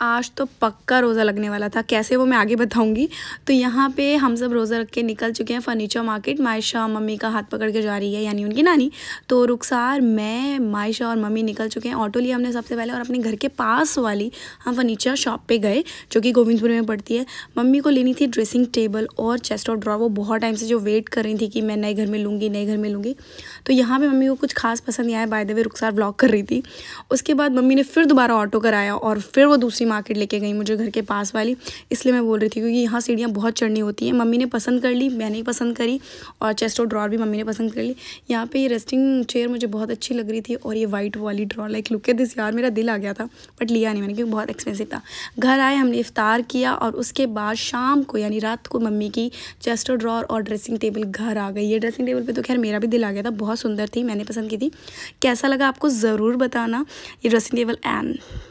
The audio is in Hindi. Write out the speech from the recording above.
आज तो पक्का रोज़ा लगने वाला था कैसे वो मैं आगे बताऊंगी तो यहाँ पे हम सब रोज़ा रख के निकल चुके हैं फर्नीचर मार्केट मायशा मम्मी का हाथ पकड़ के जा रही है यानी उनकी नानी तो रुखसार मैं मायशा और मम्मी निकल चुके हैं ऑटो लिया हमने सबसे पहले और अपने घर के पास वाली हम फर्नीचर शॉप पर गए जो कि गोविंदपुर में पड़ती है मम्मी को लेनी थी ड्रेसिंग टेबल और चेस्ट और ड्रॉ वो बहुत टाइम से जो वेट कर रही थी कि मैं नए घर में लूँगी नए घर में लूँगी तो यहाँ पर मम्मी को कुछ खास पसंद नहीं आया by the way Rukhsar block कर रही थी उसके बाद मम्मी ने फिर दोबारा ऑटो कराया और फिर वो दूसरी मार्केट लेके गई मुझे घर के पास वाली इसलिए मैं बोल रही थी क्योंकि यहाँ सीढ़ियाँ बहुत चढ़नी होती हैं मम्मी ने पसंद कर ली मैंने पसंद करी और चेस्ट और ड्रॉर भी मम्मी ने पसंद कर ली यहाँ पे ये रेस्टिंग चेयर मुझे बहुत अच्छी लग रही थी और ये वाइट वाली ड्रॉर लाइक लुक दिस यार मेरा दिल आ गया था बट लिया नहीं मैंने क्योंकि बहुत एक्सपेंसिव था घर आए हमने इफ़ार किया और उसके बाद शाम को यानी रात को मम्मी की चेस्ट और ड्रॉर और ड्रेसिंग टेबल घर आ गई ये ड्रेसिंग टेबल पर तो खैर मेरा भी दिल आ गया था बहुत सुंदर थी मैंने पसंद की थी कैसा लगा आपको ज़रूर बताना ये ड्रेसिंग टेबल एंड